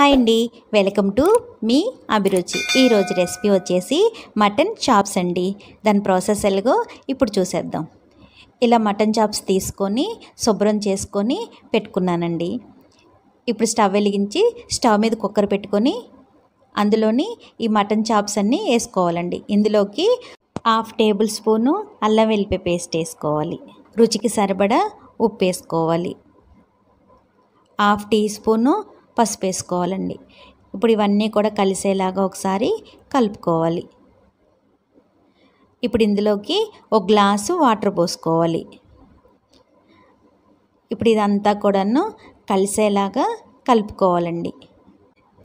hi అండి welcome to me అభిరుచి ఈరోజు రెసిపీ వచ్చేసి మటన్ చాప్స్ అండి దాని ప్రాసెస్ ఎలాగో ఇప్పుడు చూసేద్దాం ఇలా మటన్ చాప్స్ తీసుకొని శుభ్రం చేసుకొని పెట్టుకున్నానండి ఇప్పుడు స్టవ్ వెలిగించి స్టవ్ మీద కుక్కర్ పెట్టుకొని అందులోని ఈ మటన్ చాప్స్ అన్నీ వేసుకోవాలండి ఇందులోకి హాఫ్ టేబుల్ స్పూను అల్లం వెల్లిపాయ పేస్ట్ వేసుకోవాలి రుచికి సరిపడా ఉప్పు వేసుకోవాలి హాఫ్ టీ స్పూను పసుపు వేసుకోవాలండి ఇప్పుడు ఇవన్నీ కూడా కలిసేలాగా ఒకసారి కలుపుకోవాలి ఇప్పుడు ఇందులోకి ఒక గ్లాసు వాటర్ పోసుకోవాలి ఇప్పుడు ఇదంతా కూడాను కలిసేలాగా కలుపుకోవాలండి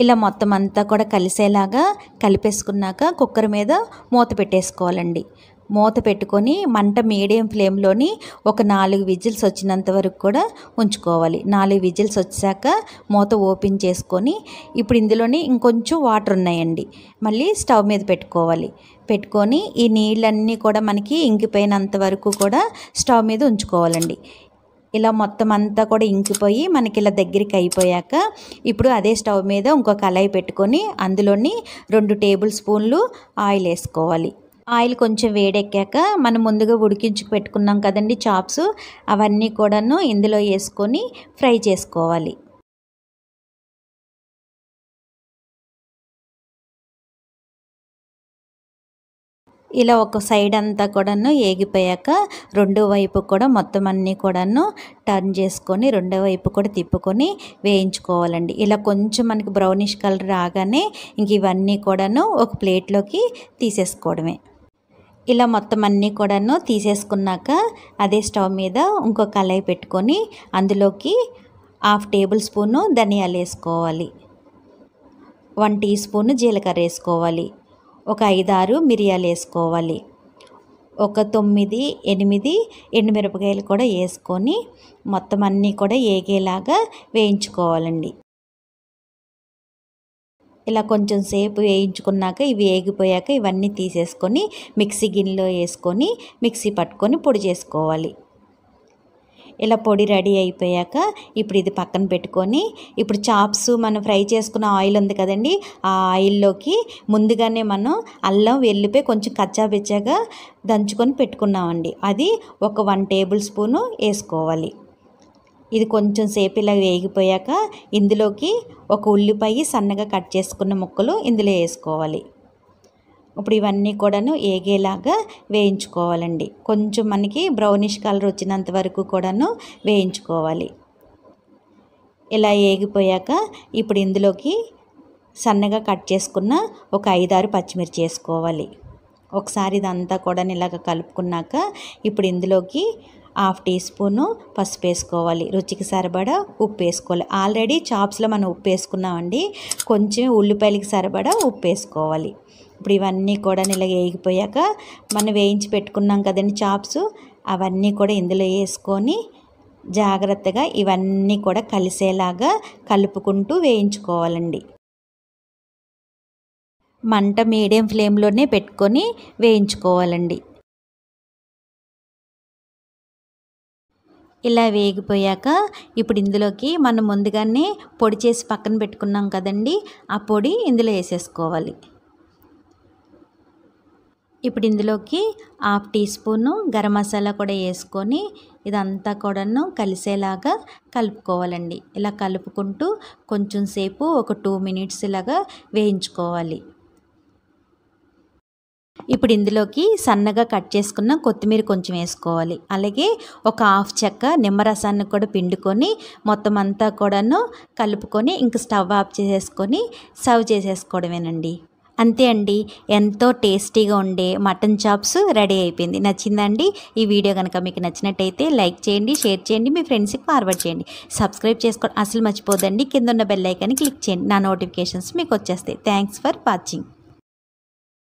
ఇలా మొత్తం అంతా కూడా కలిసేలాగా కలిపేసుకున్నాక కుక్కర్ మీద మూత పెట్టేసుకోవాలండి మూత పెట్టుకొని మంట మీడియం ఫ్లేమ్లోని ఒక నాలుగు విజిల్స్ వచ్చినంత వరకు కూడా ఉంచుకోవాలి నాలుగు విజిల్స్ వచ్చాక మూత ఓపెన్ చేసుకొని ఇప్పుడు ఇందులోని ఇంకొంచెం వాటర్ ఉన్నాయండి మళ్ళీ స్టవ్ మీద పెట్టుకోవాలి పెట్టుకొని ఈ నీళ్ళన్నీ కూడా మనకి ఇంకిపోయినంత వరకు కూడా స్టవ్ మీద ఉంచుకోవాలండి ఇలా మొత్తం అంతా కూడా ఇంకిపోయి మనకి ఇలా దగ్గరికి అయిపోయాక ఇప్పుడు అదే స్టవ్ మీద ఇంకో కళాయి పెట్టుకొని అందులోని రెండు టేబుల్ స్పూన్లు ఆయిల్ వేసుకోవాలి ఆయిల్ కొంచెం వేడెక్కాక మనం ముందుగా ఉడికించి పెట్టుకున్నాం కదండి చాప్స్ అవన్నీ కూడాను ఇందులో వేసుకొని ఫ్రై చేసుకోవాలి ఇలా ఒక సైడ్ అంతా కూడాను ఏగిపోయాక రెండో వైపు కూడా మొత్తం అన్నీ కూడాను టర్న్ చేసుకొని రెండో వైపు కూడా తిప్పుకొని వేయించుకోవాలండి ఇలా కొంచెం మనకి బ్రౌనిష్ కలర్ రాగానే ఇంక ఇవన్నీ కూడాను ఒక ప్లేట్లోకి తీసేసుకోవడమే ఇలా మొత్తం అన్నీ కూడాను తీసేసుకున్నాక అదే స్టవ్ మీద ఇంకో కళాయి పెట్టుకొని అందులోకి హాఫ్ టేబుల్ స్పూను ధనియాలు వేసుకోవాలి వన్ టీ స్పూను జీలకర్ర వేసుకోవాలి ఒక ఐదారు మిరియాలు వేసుకోవాలి ఒక తొమ్మిది ఎనిమిది ఎండుమిరపకాయలు కూడా వేసుకొని మొత్తం అన్నీ కూడా ఏగేలాగా వేయించుకోవాలండి ఇలా కొంచెం సేపు వేయించుకున్నాక ఇవి వేగిపోయాక ఇవన్నీ తీసేసుకొని మిక్సీ గిన్నెలో వేసుకొని మిక్సీ పట్టుకొని పొడి చేసుకోవాలి ఇలా పొడి రెడీ అయిపోయాక ఇప్పుడు ఇది పక్కన పెట్టుకొని ఇప్పుడు చాప్స్ మనం ఫ్రై చేసుకున్న ఆయిల్ ఉంది కదండి ఆ ఆయిల్లోకి ముందుగానే మనం అల్లం వెల్లిపోయి కొంచెం కచ్చాబెచ్చాగా దంచుకొని పెట్టుకున్నామండి అది ఒక వన్ టేబుల్ స్పూను వేసుకోవాలి ఇది కొంచెం సేపు ఇలా వేగిపోయాక ఇందులోకి ఒక ఉల్లిపాయ సన్నగా కట్ చేసుకున్న ముక్కలు ఇందులో వేసుకోవాలి ఇప్పుడు ఇవన్నీ కూడాను ఏగేలాగా వేయించుకోవాలండి కొంచెం మనకి బ్రౌనిష్ కలర్ వచ్చినంత వరకు కూడాను వేయించుకోవాలి ఇలా ఏగిపోయాక ఇప్పుడు ఇందులోకి సన్నగా కట్ చేసుకున్న ఒక ఐదారు పచ్చిమిర్చి వేసుకోవాలి ఒకసారి ఇదంతా కూడా ఇలాగ కలుపుకున్నాక ఇప్పుడు ఇందులోకి హాఫ్ టీ స్పూను పసుపు వేసుకోవాలి రుచికి సరిపడా ఉప్పు వేసుకోవాలి ఆల్రెడీ చాప్స్లో మనం ఉప్పు వేసుకున్నామండి కొంచెం ఉల్లిపాయలకి సరిపడా ఉప్పు వేసుకోవాలి ఇప్పుడు ఇవన్నీ కూడా ఇలా వేగిపోయాక మనం వేయించి పెట్టుకున్నాం కదండి చాప్స్ అవన్నీ కూడా ఇందులో వేసుకొని జాగ్రత్తగా ఇవన్నీ కూడా కలిసేలాగా కలుపుకుంటూ వేయించుకోవాలండి మంట మీడియం ఫ్లేమ్లోనే పెట్టుకొని వేయించుకోవాలండి ఇలా వేగిపోయాక ఇప్పుడు ఇందులోకి మనం ముందుగానే పొడి చేసి పక్కన పెట్టుకున్నాం కదండి ఆ పొడి ఇందులో వేసేసుకోవాలి ఇప్పుడు ఇందులోకి half teaspoon garam masala కూడా వేసుకొని ఇదంతా కూడాను కలిసేలాగా కలుపుకోవాలండి ఇలా కలుపుకుంటూ కొంచెం సేపు ఒక టూ మినిట్స్ ఇలాగా వేయించుకోవాలి ఇప్పుడు ఇందులోకి సన్నగా కట్ చేసుకున్న కొత్తిమీర కొంచెం వేసుకోవాలి అలాగే ఒక హాఫ్ చెక్క నిమ్మరసాన్ని కూడా పిండుకొని మొత్తం అంతా కూడాను కలుపుకొని ఇంక స్టవ్ ఆఫ్ చేసేసుకొని సర్వ్ చేసేసుకోవడమేనండి అంతే అండి ఎంతో టేస్టీగా ఉండే మటన్ చాప్స్ రెడీ అయిపోయింది నచ్చిందండి ఈ వీడియో కనుక మీకు నచ్చినట్టయితే లైక్ చేయండి షేర్ చేయండి మీ ఫ్రెండ్స్కి ఫార్వర్డ్ చేయండి సబ్స్క్రైబ్ చేసుకోండి అసలు మర్చిపోదండి కింద ఉన్న బెల్లైకాన్ని క్లిక్ చేయండి నా నోటిఫికేషన్స్ మీకు వచ్చేస్తాయి థ్యాంక్స్ ఫర్ వాచింగ్